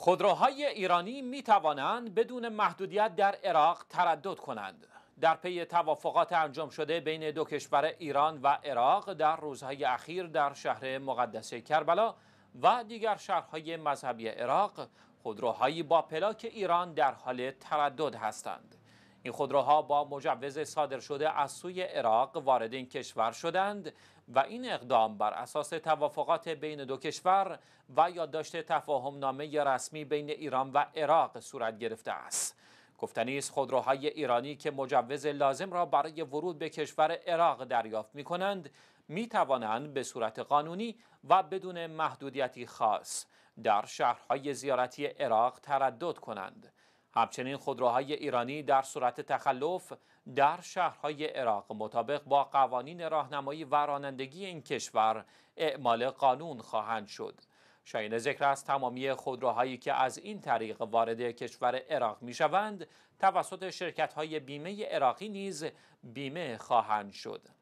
خودروهای ایرانی می توانند بدون محدودیت در عراق تردد کنند. در پی توافقات انجام شده بین دو کشور ایران و عراق در روزهای اخیر در شهر مقدس کربلا و دیگر شهرهای مذهبی عراق خودروهایی با پلاک ایران در حال تردد هستند. این خودروها با مجوز صادر شده از سوی عراق وارد این کشور شدند و این اقدام بر اساس توافقات بین دو کشور و یادداشت تفاهم نامه رسمی بین ایران و عراق صورت گرفته است گفتنی است خودروهای ایرانی که مجوز لازم را برای ورود به کشور عراق دریافت می کنند می توانند به صورت قانونی و بدون محدودیتی خاص در شهرهای زیارتی عراق تردد کنند همچنین خودروهای ایرانی در صورت تخلف در شهرهای عراق مطابق با قوانین راهنمایی و رانندگی این کشور اعمال قانون خواهند شد شاین ذکر است تمامی خودروهایی که از این طریق وارد کشور عراق می شوند توسط شرکت های بیمه عراقی نیز بیمه خواهند شد